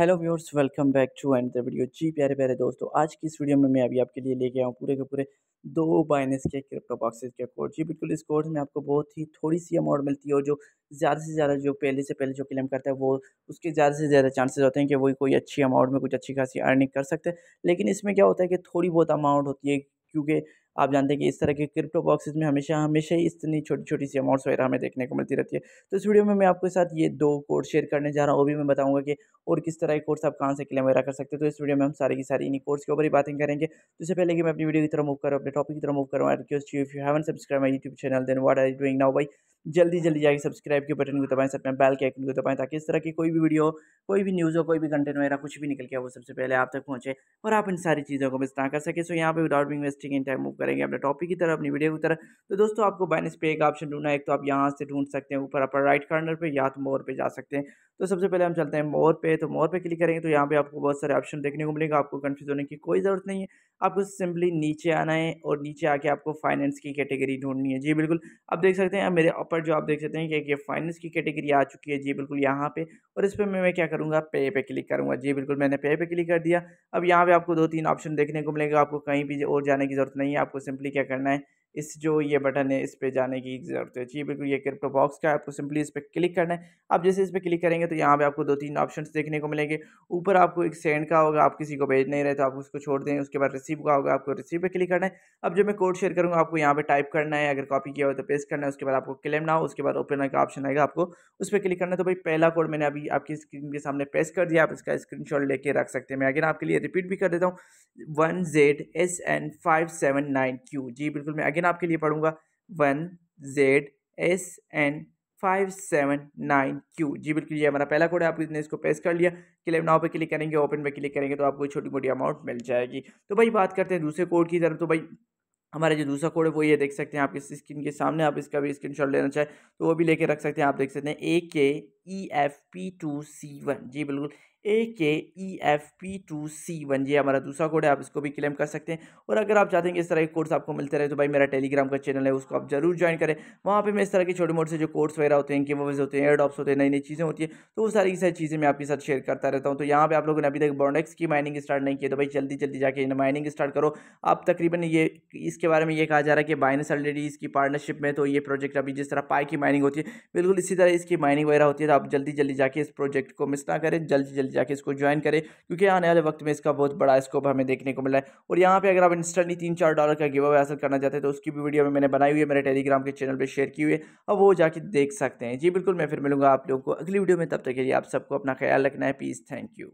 hello viewers welcome back to and the video जी प्यारे प्यारे दोस्तों आज की इस वीडियो में मैं अभी आपके लिए लेके आया हूँ पूरे के पूरे दो बाइनेस के क्रिप्टो बॉक्सेस के कोर्स जी बिल्कुल इस कोर्स में आपको बहुत ही थोड़ी सी अमाउंट मिलती है और जो ज़्यादा से ज़्यादा जो पहले से पहले जो क्लेम करता है वो उसके ज़्यादा से ज़्यादा चांसेस होते हैं कि वही कोई अच्छी अमाउंट में कुछ अच्छी खासी अर्निंग कर सकते हैं लेकिन इसमें क्या होता है कि थोड़ी बहुत अमाउंट होती है क्योंकि आप जानते हैं कि इस तरह के क्रिप्टो बॉक्सेस में हमेशा हमेशा ही इतनी छोटी छोटी सी अमाउंट्स वगैरह हमें देखने को मिलती रहती है तो इस वीडियो में मैं आपके साथ ये दो कोर्स शेयर करने जा रहा हूँ वो भी मैं बताऊँगा कि और किस तरह के कोर्स आप कहाँ से क्लेम वगैरह कर सकते हैं तो इस वीडियो में हम सारी की सारी इन्हीं कोर्स के ऊपर ही बातें करेंगे तो इससे पहले कि मैं अपनी वीडियो की तरफ मूव करूँ अपने टॉपिक की तरफ मूव करूँ request you you haven't subscribe my YouTube channel then what are doing now bye जल्दी जल्दी जाके सब्सक्राइब के बटन को दबाएं साथ बैल के आइकन को दबाएं ताकि इस तरह की कोई भी वीडियो कोई भी न्यूज़ हो कोई भी कंटेंट वगैरह कुछ भी निकल के वो सबसे पहले आप तक पहुँचे और आप इन सारी चीज़ों को मिस ना कर सके सो यहाँ पे without being wasting in time move करेंगे अपने टॉपिक की तरफ अपनी वीडियो की तरफ तो दोस्तों आपको बाइनस पे एक ऑप्शन ढूंढना है एक तो आप यहाँ से ढूंढ सकते हैं ऊपर अपर राइट कॉर्नर पर या तो मोर पर जा सकते हैं तो सबसे पहले हम चलते हैं मोर पे तो मोर पे क्लिक करेंगे तो यहाँ पे आपको बहुत सारे ऑप्शन देखने को मिलेगा आपको कन्फ्यूज़ होने की कोई ज़रूरत नहीं है आपको सिंपली नीचे आना है और नीचे आके आपको फाइनेंस की कैटेगरी ढूंढनी है जी बिल्कुल आप देख सकते हैं मेरे ऊपर जो आप देख सकते हैं कि ये फाइनेंस की कैटेगरी आ चुकी है जी बिल्कुल यहाँ पे और इस पर मैं, मैं क्या करूँगा पे पे क्लिक करूँगा जी बिल्कुल मैंने पे पे क्लिक कर दिया अब यहाँ पर आपको दो तीन ऑप्शन देखने को मिलेगा आपको कहीं भी और जाने की ज़रूरत नहीं है आपको सिंपली क्या करना है इस जो ये बटन है इस पर जाने की ज़रूरत है जी बिल्कुल ये क्रिप्टो बॉक्स का है आपको सिंपली इस पर क्लिक करना है आप जैसे इस पर क्लिक करेंगे तो यहाँ पे आपको दो तीन ऑप्शन देखने को मिलेंगे ऊपर आपको एक सेंड का होगा आप किसी को भेज नहीं रहे तो आप उसको छोड़ दें उसके बाद रिसीव का होगा आपको रिसीव पर क्लिक करना है अब जो मैं कोड शेयर करूँगा आपको यहाँ पर टाइप करना है अगर कॉपी किया हो तो पेस्ट करना है उसके बाद आपको क्लेम ना हो उसके बाद ओपन का ऑप्शन आएगा आपको उस पर क्लिक करना है तो भाई पहला कोड मैंने अभी आपकी स्क्रीन के सामने पेस्ट कर दिया आप इसका स्क्रीन लेके रख सकते हैं मैं अगेन आपके लिए रिपीट भी कर देता हूँ one Z S N five seven nine Q जी बिल्कुल मैं अगेन अगेन आपके लिए पढ़ूंगा one Z S N five seven nine Q जी बिल्कुल ये हमारा पहला कोड है आपने इसको पेस कर लिया क्लेम नाव पे क्लिक करेंगे ओपन पे क्लिक करेंगे तो आपको छोटी मोटी अमाउंट मिल जाएगी तो भाई बात करते हैं दूसरे कोड की तरफ तो भाई हमारा जो दूसरा कोड है वो ये देख सकते हैं आपकी स्क्रीन के सामने आप इसका भी स्क्रीन लेना चाहें तो वो भी लेके रख सकते हैं आप देख सकते हैं A K E F P two C one जी बिल्कुल A K E F P two C one ये हमारा दूसरा कोड है आप इसको भी क्लेम कर सकते हैं और अगर आप चाहते हैं कि इस तरह के कोर्स आपको मिलते रहे तो भाई मेरा टेलीग्राम का चैनल है उसको आप जरूर ज्वाइन करें वहाँ पे मैं इस तरह के छोटे मोटे से जो कोर्स वगैरह होते हैं गेमोवेज होते हैं एयरडॉप्स होते हैं नई नई चीज़ें होती है तो वो सारी सारी चीज़ें मैं आपके साथ शेयर करता रहता हूँ तो यहाँ पर आप लोगों ने अभी तक बॉन्डेक्स की माइनिंग स्टार्ट नहीं की तो भाई जल्दी जल्दी जाकर इन माइनिंग स्टार्ट करो आप तकरीबन ये इसके बारे में ये कहा जा रहा है कि बाइनस ऑलरेडी इसकी पार्टनरशिप में तो ये प्रोजेक्ट अभी जिस तरह पाई की माइनिंग होती है बिल्कुल इसी तरह इसकी माइनिंग वगैरह होती है तो आप जल्दी जल्दी जाकर इस प्रोजेक्ट को मिस ना करें जल्दी जल्दी जल्दी जाके इसको ज्वाइन करें क्योंकि आने वाले वक्त में इसका बहुत बड़ा स्कोप हमें देखने को मिला है और यहाँ पर अगर आप इंस्टेंटली तीन चार डॉलर का गिव अवे हासिल करना चाहते हैं तो उसकी भी वीडियो में मैंने बनाई हुई है मेरे टेलीग्राम के चैनल पर शेयर की हुई है अब वो जाके देख सकते हैं जी बिल्कुल मैं फिर मिलूंगा आप लोगों को अगली वीडियो में तब तक के लिए आप सबको अपना ख्याल रखना है प्लीज़ थैंक यू